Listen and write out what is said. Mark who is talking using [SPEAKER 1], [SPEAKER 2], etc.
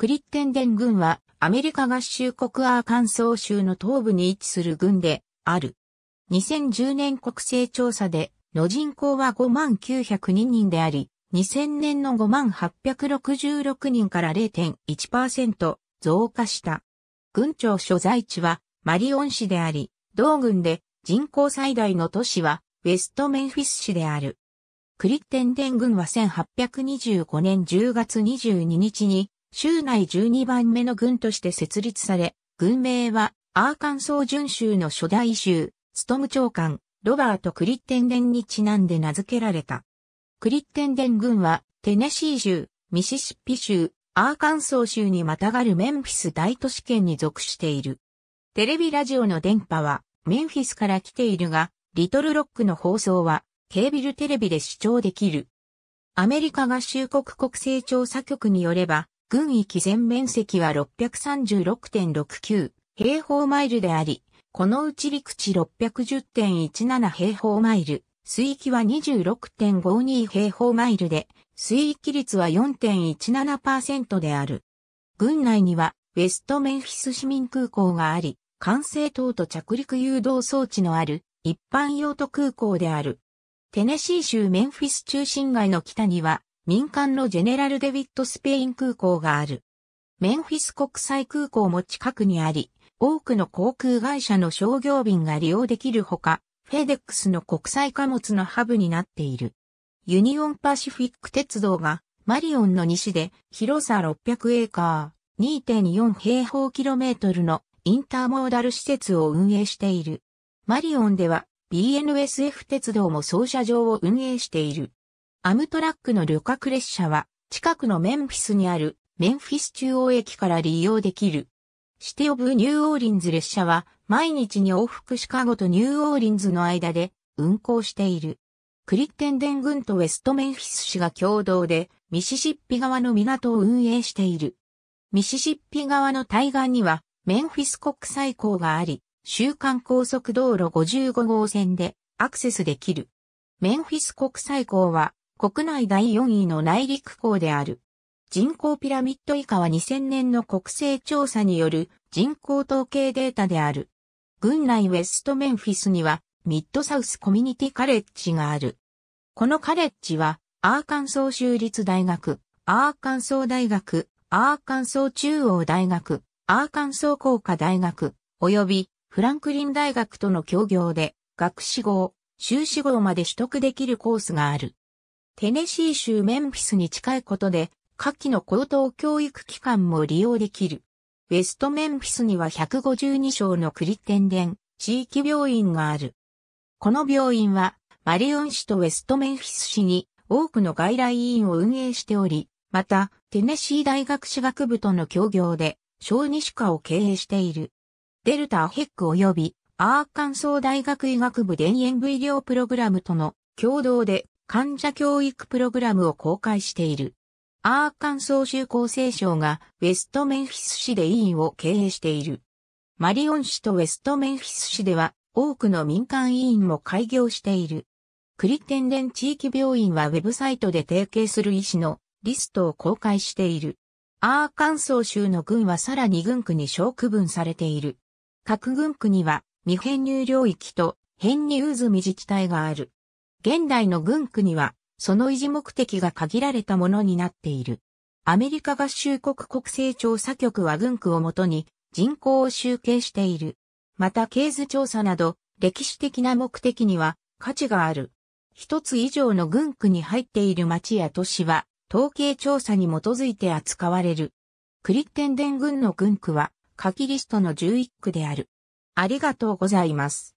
[SPEAKER 1] クリッテンデン軍はアメリカ合衆国アーカンソー州の東部に位置する軍である。2010年国勢調査での人口は5902人であり、2000年の5866人から0.1%増加した。軍庁所在地はマリオン市であり、同軍で人口最大の都市はウェストメンフィス市である。クリッテンデン軍は1825年10月22日に州内12番目の軍として設立され、軍名はアーカンソー巡州の初代州、ストム長官、ロバート・クリッテンデンにちなんで名付けられた。クリッテンデン軍は、テネシー州、ミシシッピ州、アーカンソー州にまたがるメンフィス大都市圏に属している。テレビラジオの電波は、メンフィスから来ているが、リトルロックの放送は、ケービルテレビで視聴できる。アメリカ合衆国国勢調査局によれば、軍域全面積は636.69平方マイルであり、このうち陸地610.17平方マイル、水域は26.52平方マイルで、水域率は4.17%である。軍内には、ウェストメンフィス市民空港があり、管制塔と着陸誘導装置のある、一般用途空港である。テネシー州メンフィス中心街の北には、民間のジェネラルデビット・スペイン空港がある。メンフィス国際空港も近くにあり、多くの航空会社の商業便が利用できるほか、フェデックスの国際貨物のハブになっている。ユニオンパシフィック鉄道がマリオンの西で広さ600エーカー、2.4平方キロメートルのインターモーダル施設を運営している。マリオンでは BNSF 鉄道も操車場を運営している。アムトラックの旅客列車は、近くのメンフィスにあるメンフィス中央駅から利用できる。シティオブニューオーリンズ列車は毎日に往復シカゴとニューオーリンズの間で運行している。クリッテンデン軍とウェストメンフィス市が共同でミシシッピ側の港を運営している。ミシシッピ側の対岸にはメンフィス国際港があり、週間高速道路55号線でアクセスできる。メンフィス国際港は国内第4位の内陸港である。人口ピラミッド以下は2000年の国勢調査による人口統計データである。郡内ウェストメンフィスにはミッドサウスコミュニティカレッジがある。このカレッジはアーカンソー州立大学、アーカンソー大学、アーカンソー中央大学、アーカンソー工科大学、及びフランクリン大学との協業で学士号、修士号まで取得できるコースがある。テネシー州メンフィスに近いことで、下記の高等教育機関も利用できる。ウェストメンフィスには152床のクリテンデン地域病院がある。この病院は、マリオン市とウェストメンフィス市に多くの外来医院を運営しており、また、テネシー大学士学部との協業で、小児歯科を経営している。デルタ・ヘック及び、アーカンソー大学医学部田園部医療プログラムとの共同で患者教育プログラムを公開している。アーカンソー州厚生省がウェストメンフィス市で委員を経営している。マリオン市とウェストメンフィス市では多くの民間委員も開業している。クリテンレン地域病院はウェブサイトで提携する医師のリストを公開している。アーカンソー州の軍はさらに軍区に小区分されている。各軍区には未編入領域と編入渦自治体がある。現代の軍区には、その維持目的が限られたものになっている。アメリカ合衆国国勢調査局は軍区をもとに人口を集計している。また経図調査など歴史的な目的には価値がある。一つ以上の軍区に入っている町や都市は統計調査に基づいて扱われる。クリッテンデン軍の軍区は下記リストの11区である。ありがとうございます。